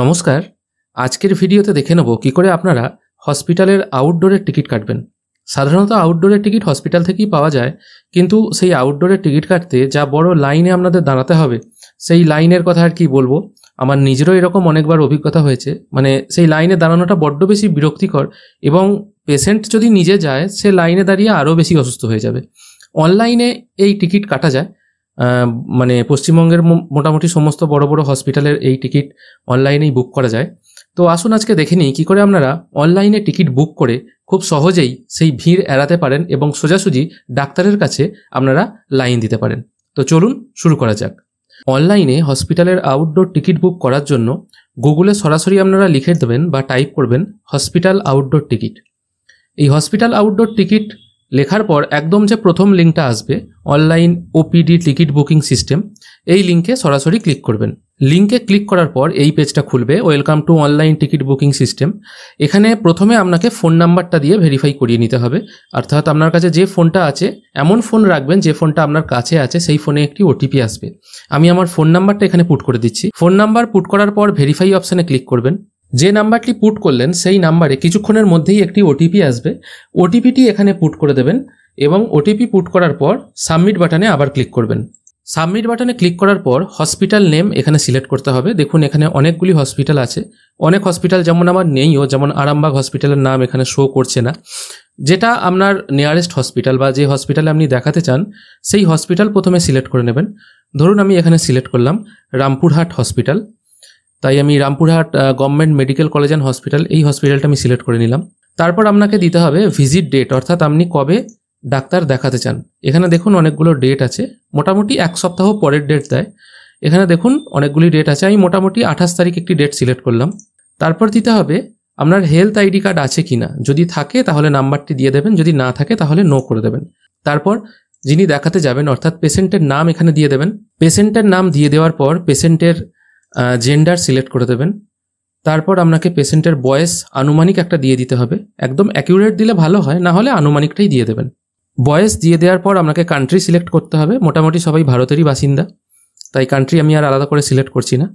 নমস্কার আজকের ভিডিওতে দেখে নেব কী করে আপনারা হসপিটালের আউটডোরের টিকিট কাটবেন সাধারণত আউটডোরের টিকিট হসপিটাল থেকেই পাওয়া যায় কিন্তু সেই আউটডোরের টিকিট কাটতে যা বড় লাইনে আপনাদের দাঁড়াতে হবে সেই লাইনের কথা আর কি বলবো আমার নিজেরও এরকম অনেকবার অভিজ্ঞতা হয়েছে মানে সেই লাইনে দাঁড়ানোটা বড্ড বেশি বিরক্তিকর এবং পেশেন্ট যদি নিজে যায় সে লাইনে দাঁড়িয়ে আরও বেশি অসুস্থ হয়ে যাবে অনলাইনে এই টিকিট কাটা যায় মানে পশ্চিমবঙ্গের মোটামুটি সমস্ত বড় বড় হসপিটালের এই টিকিট অনলাইনেই বুক করা যায় তো আসুন আজকে দেখে নিই কী করে আপনারা অনলাইনে টিকিট বুক করে খুব সহজেই সেই ভিড় এড়াতে পারেন এবং সোজাসুজি ডাক্তারের কাছে আপনারা লাইন দিতে পারেন তো চলুন শুরু করা যাক অনলাইনে হসপিটালের আউটডোর টিকিট বুক করার জন্য গুগলে সরাসরি আপনারা লিখে দেবেন বা টাইপ করবেন হসপিটাল আউটডোর টিকিট এই হসপিটাল আউটডোর টিকিট লেখার পর একদম যে প্রথম লিঙ্কটা আসবে online OPD ticket booking system এই লিঙ্কে সরাসরি ক্লিক করবেন লিঙ্কে ক্লিক করার পর এই পেজটা খুলবে welcome to online ticket booking system এখানে প্রথমে আপনাকে ফোন নাম্বারটা দিয়ে ভেরিফাই করিয়ে নিতে হবে অর্থাৎ আপনার কাছে যে ফোনটা আছে এমন ফোন রাখবেন যে ফোনটা আপনার কাছে আছে সেই ফোনে একটি ওটিপি আসবে আমি আমার ফোন নাম্বারটা এখানে পুট করে দিচ্ছি ফোন নাম্বার পুট করার পর ভেরিফাই অপশানে ক্লিক করবেন যে নাম্বারটি পুট করলেন সেই নাম্বারে কিছুক্ষণের মধ্যেই একটি ওটিপি আসবে ওটিপিটি এখানে পুট করে দেবেন এবং ওটিপি পুট করার পর সাবমিট বাটনে আবার ক্লিক করবেন সাবমিট বাটনে ক্লিক করার পর হসপিটাল নেম এখানে সিলেক্ট করতে হবে দেখুন এখানে অনেকগুলি হসপিটাল আছে অনেক হসপিটাল যেমন আমার নেইও যেমন আরামবাগ হসপিটালের নাম এখানে শো করছে না যেটা আপনার নিয়ারেস্ট হসপিটাল বা যে হসপিটালে আপনি দেখাতে চান সেই হসপিটাল প্রথমে সিলেক্ট করে নেবেন ধরুন আমি এখানে সিলেক্ট করলাম রামপুরহাট হসপিটাল তাই আমি Rampurhat government medical college and hospital এই হসপিটালটা আমি সিলেক্ট করে নিলাম তারপর আপনাকে দিতে হবে ভিজিট ডেট অর্থাৎ আপনি কবে ডাক্তার দেখাতে চান এখানে দেখুন অনেকগুলো ডেট আছে মোটামুটি এক সপ্তাহ পরের ডেট দেয় এখানে দেখুন অনেকগুলি ডেট আছে আমি মোটামুটি আঠাশ তারিখ একটি ডেট সিলেক্ট করলাম তারপর দিতে হবে আপনার হেলথ আইডি কার্ড আছে কি না যদি থাকে তাহলে নাম্বারটি দিয়ে দেবেন যদি না থাকে তাহলে নো করে দেবেন তারপর যিনি দেখাতে যাবেন অর্থাৎ পেশেন্টের নাম এখানে দিয়ে দেবেন পেশেন্টের নাম দিয়ে দেওয়ার পর পেশেন্টের জেন্ডার সিলেক্ট করে দেবেন তারপর আপনাকে পেশেন্টের বয়স আনুমানিক একটা দিয়ে দিতে হবে একদম অ্যাকিউরেট দিলে ভালো হয় না হলে আনুমানিকটাই দিয়ে দেবেন বয়স দিয়ে দেওয়ার পর আপনাকে কান্ট্রি সিলেক্ট করতে হবে মোটামুটি সবাই ভারতেরই বাসিন্দা তাই কান্ট্রি আমি আর আলাদা করে সিলেক্ট করছি না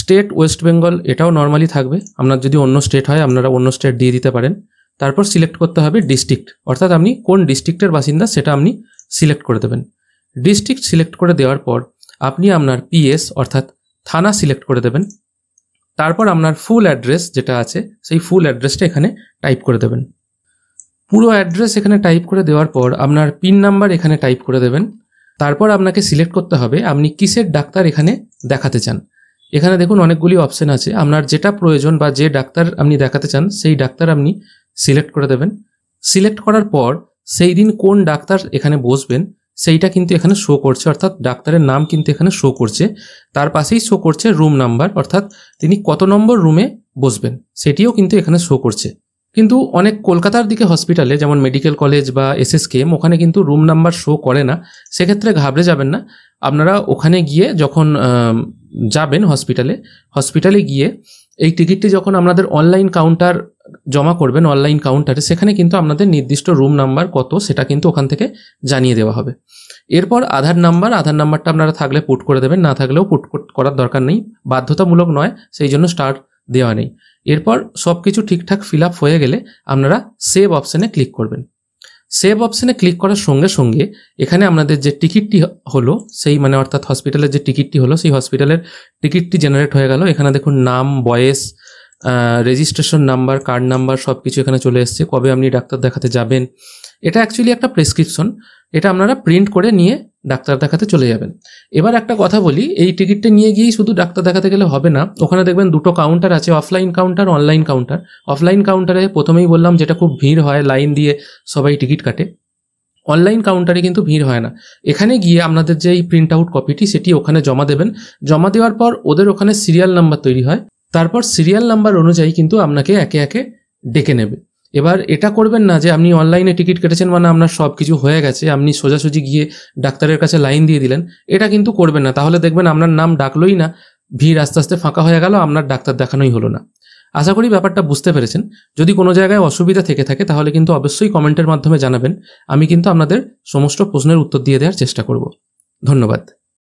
স্টেট ওয়েস্ট বেঙ্গল এটাও নর্মালি থাকবে আপনার যদি অন্য স্টেট হয় আপনারা অন্য স্টেট দিয়ে দিতে পারেন তারপর সিলেক্ট করতে হবে ডিস্ট্রিক্ট অর্থাৎ আপনি কোন ডিস্ট্রিক্টের বাসিন্দা সেটা আপনি সিলেক্ট করে দেবেন ডিস্ট্রিক্ট সিলেক্ট করে দেওয়ার পর আপনি আপনার পিএস অর্থাৎ থানা সিলেক্ট করে দেবেন তারপর আপনার ফুল অ্যাড্রেস যেটা আছে সেই ফুল অ্যাড্রেসটা এখানে টাইপ করে দেবেন পুরো অ্যাড্রেস এখানে টাইপ করে দেওয়ার পর আপনার পিন নাম্বার এখানে টাইপ করে দেবেন তারপর আপনাকে সিলেক্ট করতে হবে আপনি কিসের ডাক্তার এখানে দেখাতে চান এখানে দেখুন অনেকগুলি অপশান আছে আপনার যেটা প্রয়োজন বা যে ডাক্তার আপনি দেখাতে চান সেই ডাক্তার আপনি সিলেক্ট করে দেবেন সিলেক্ট করার পর সেই দিন কোন ডাক্তার এখানে বসবেন সেইটা কিন্তু এখানে শো করছে অর্থাৎ ডাক্তারের নাম কিন্তু এখানে শো করছে তার পাশেই শো করছে রুম নাম্বার অর্থাৎ তিনি কত নম্বর রুমে বসবেন সেটিও কিন্তু এখানে শো করছে কিন্তু অনেক কলকাতার দিকে হসপিটালে যেমন মেডিকেল কলেজ বা এসএসকেএম ওখানে কিন্তু রুম নাম্বার শো করে না সেক্ষেত্রে ঘাবড়ে যাবেন না আপনারা ওখানে গিয়ে যখন যাবেন হসপিটালে হসপিটালে গিয়ে এই টিকিটটি যখন আপনাদের অনলাইন কাউন্টার জমা করবেন অনলাইন কাউন্টারে সেখানে কিন্তু আপনাদের নির্দিষ্ট রুম নাম্বার কত সেটা কিন্তু ওখান থেকে জানিয়ে দেওয়া হবে এরপর আধার নাম্বার আধার নাম্বারটা আপনারা থাকলে পুট করে দেবেন না থাকলেও পুট করার দরকার নেই বাধ্যতামূলক নয় সেই জন্য স্টার দেওয়া নেই এরপর সব কিছু ঠিকঠাক ফিল আপ হয়ে গেলে আপনারা সেভ অপশানে ক্লিক করবেন সেভ অপশানে ক্লিক করার সঙ্গে সঙ্গে এখানে আমাদের যে টিকিটটি হলো সেই মানে অর্থাৎ হসপিটালের যে টিকিটটি হলো সেই হসপিটালের টিকিটটি জেনারেট হয়ে গেল এখানে দেখুন নাম বয়েস রেজিস্ট্রেশন নাম্বার কার্ড নাম্বার সব কিছু এখানে চলে এসছে কবে আপনি ডাক্তার দেখাতে যাবেন এটা অ্যাকচুয়ালি একটা প্রেসক্রিপশন এটা আপনারা প্রিন্ট করে নিয়ে ডাক্তার দেখাতে চলে যাবেন এবার একটা কথা বলি এই টিকিটটা নিয়ে গিয়েই শুধু ডাক্তার দেখাতে গেলে হবে না ওখানে দেখবেন দুটো কাউন্টার আছে offline counter online counter offline কাউন্টারে প্রথমেই বললাম যেটা খুব ভিড় হয় লাইন দিয়ে সবাই টিকিট কাটে অনলাইন কাউন্টারে কিন্তু ভিড় হয় না এখানে গিয়ে আপনাদের যে এই প্রিন্ট আউট কপিটি সেটি ওখানে জমা দেবেন জমা দেওয়ার পর ওদের ওখানে সিরিয়াল নাম্বার তৈরি হয় তারপর সিরিয়াল নাম্বার অনুযায়ী কিন্তু আপনাকে একে একে ডেকে নেবে এবার এটা করবেন না যে আপনি অনলাইনে টিকিট কেটেছেন মানে আপনার সব কিছু হয়ে গেছে আপনি সোজাসুজি গিয়ে ডাক্তারের কাছে লাইন দিয়ে দিলেন এটা কিন্তু করবেন না তাহলে দেখবেন আপনার নাম ডাকলোই না ভিড় আস্তে আস্তে ফাঁকা হয়ে গেল আপনার ডাক্তার দেখানোই হলো না আশা করি ব্যাপারটা বুঝতে পেরেছেন যদি কোনো জায়গায় অসুবিধা থেকে থাকে তাহলে কিন্তু অবশ্যই কমেন্টের মাধ্যমে জানাবেন আমি কিন্তু আপনাদের সমস্ত প্রশ্নের উত্তর দিয়ে দেওয়ার চেষ্টা করব ধন্যবাদ